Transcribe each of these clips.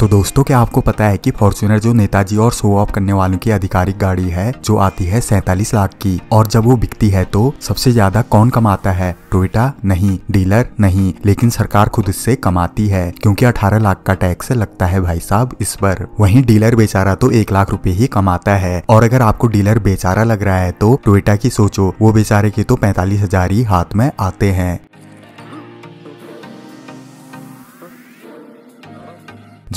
तो दोस्तों क्या आपको पता है कि फॉर्च्यूनर जो नेताजी और शो ऑफ करने वालों की आधिकारिक गाड़ी है जो आती है सैतालीस लाख की और जब वो बिकती है तो सबसे ज्यादा कौन कमाता है टोयोटा नहीं डीलर नहीं लेकिन सरकार खुद इससे कमाती है क्योंकि 18 लाख का टैक्स लगता है भाई साहब इस पर वही डीलर बेचारा तो एक लाख रूपए ही कमाता है और अगर आपको डीलर बेचारा लग रहा है तो टोयोटा की सोचो वो बेचारे के तो पैंतालीस हजार ही हाथ में आते हैं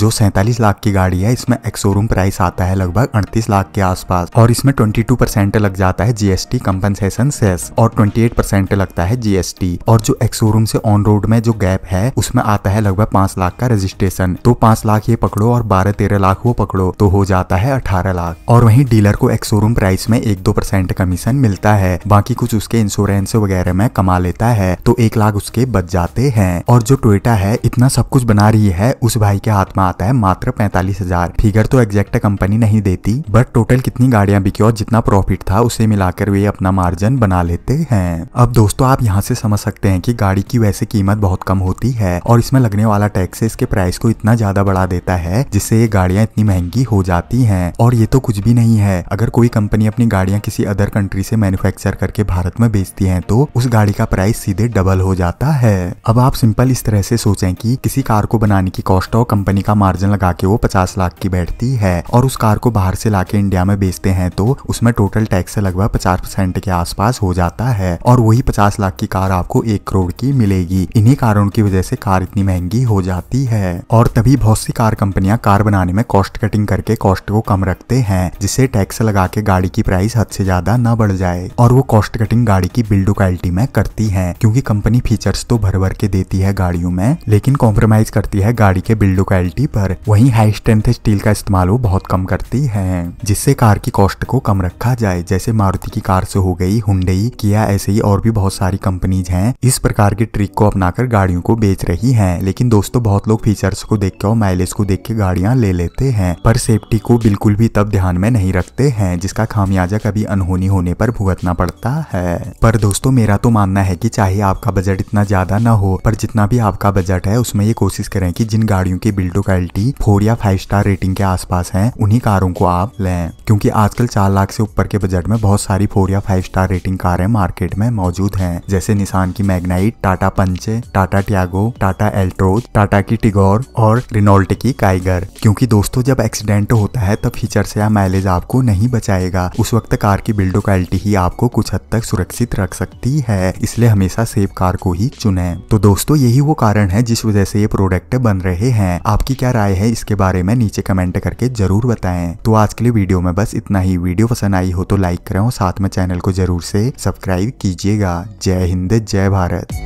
जो सैंतालीस लाख की गाड़ी है इसमें एक्सोरूम प्राइस आता है लगभग अड़तीस लाख के आसपास और इसमें ट्वेंटी टू परसेंट लग जाता है जीएसटी कम्पनसेशन सेस और ट्वेंटी एट परसेंट लगता है जीएसटी और जो एक्सोरूम से ऑन रोड में जो गैप है उसमें आता है लगभग पांच लाख का रजिस्ट्रेशन तो पांच लाख ये पकड़ो और बारह तेरह लाख वो पकड़ो तो हो जाता है अठारह लाख और वहीं डीलर को एक्सोरूम प्राइस में एक दो परसेंट कमीशन मिलता है बाकी कुछ उसके इंश्योरेंस वगैरह में कमा लेता है तो एक लाख उसके बच जाते हैं और जो टोयटा है इतना सब कुछ बना रही है उस भाई के हाथ में आता है मात्र पैंतालीस हजार फिगर तो एग्जैक्ट कंपनी नहीं देती बट टोटल कितनी गाड़ियां बिकी और जितना प्रॉफिट था उसे मिलाकर वे अपना मार्जिन बना लेते हैं अब दोस्तों आप यहाँ से समझ सकते हैं की गाड़ी की वैसे कीमत बहुत कम होती है और इसमें लगने वाला टैक्स इसके प्राइस को इतना ज्यादा बढ़ा देता है जिससे ये गाड़ियां इतनी महंगी हो जाती है और ये तो कुछ भी नहीं है अगर कोई कंपनी अपनी गाड़ियां किसी अदर कंट्री से मैन्युफैक्चर करके भारत में बेचती है तो उस गाड़ी का प्राइस सीधे डबल हो जाता है अब आप सिंपल इस तरह से सोचें कि किसी कार को बनाने की कॉस्ट और कंपनी का का मार्जिन लगा के वो पचास लाख की बैठती है और उस कार को बाहर से लाके इंडिया में बेचते हैं तो उसमें टोटल टैक्स लगभग पचास परसेंट के आसपास हो जाता है और वही पचास लाख की कार आपको एक करोड़ की मिलेगी इन्हीं कारों की वजह से कार इतनी महंगी हो जाती है और तभी बहुत सी कार कंपनियां कार बनाने में कॉस्ट कटिंग करके कॉस्ट को कम रखते हैं जिससे टैक्स लगा के गाड़ी की प्राइस हद से ज्यादा न बढ़ जाए और वो कॉस्ट कटिंग गाड़ी की बिल्ड क्वालिटी में करती है क्योंकि कंपनी फीचर्स तो भर भर के देती है गाड़ियों में लेकिन कॉम्प्रोमाइज करती है गाड़ी के बिल्ड क्वालिटी क्वालिटी पर वहीं हाई स्ट्रेंथ स्टील का इस्तेमाल वो बहुत कम करती है जिससे कार की कॉस्ट को कम रखा जाए जैसे मारुति की कार से हो गई हुडई किया ऐसे ही और भी बहुत सारी कंपनीज हैं इस प्रकार के ट्रिक को अपनाकर गाड़ियों को बेच रही हैं लेकिन दोस्तों बहुत लोग फीचर्स को देख के और माइलेज को देख के गाड़ियां ले लेते हैं पर सेफ्टी को बिल्कुल भी तब ध्यान में नहीं रखते हैं जिसका खामियाजा कभी अनहोनी होने पर भुगतना पड़ता है पर दोस्तों मेरा तो मानना है कि चाहे आपका बजट इतना ज्यादा ना हो पर जितना भी आपका बजट है उसमें ये कोशिश करें कि जिन गाड़ियों के बिल्डो का प्रिफरेबिलिटी फोर या फाइव स्टार रेटिंग के आसपास हैं उन्हीं कारों को आप लें क्योंकि आजकल चार लाख से ऊपर के बजट में बहुत सारी फोर या फाइव स्टार रेटिंग कारें मार्केट में मौजूद हैं जैसे निशान की Magnite Tata Punch Tata Tiago Tata Altroz Tata की टिगोर और रिनोल्ट की काइगर क्योंकि दोस्तों जब एक्सीडेंट होता है तब फीचर से या माइलेज आपको नहीं बचाएगा उस वक्त कार की बिल्डो क्वालिटी ही आपको कुछ हद तक सुरक्षित रख सकती है इसलिए हमेशा सेफ कार को ही चुने तो दोस्तों यही वो कारण है जिस वजह से ये प्रोडक्ट बन रहे हैं आपकी क्या राय है इसके बारे में नीचे कमेंट करके जरूर बताएं तो आज के लिए वीडियो में बस इतना ही वीडियो पसंद आई हो तो लाइक करें और साथ में चैनल को जरूर से सब्सक्राइब कीजिएगा जय हिंद जय भारत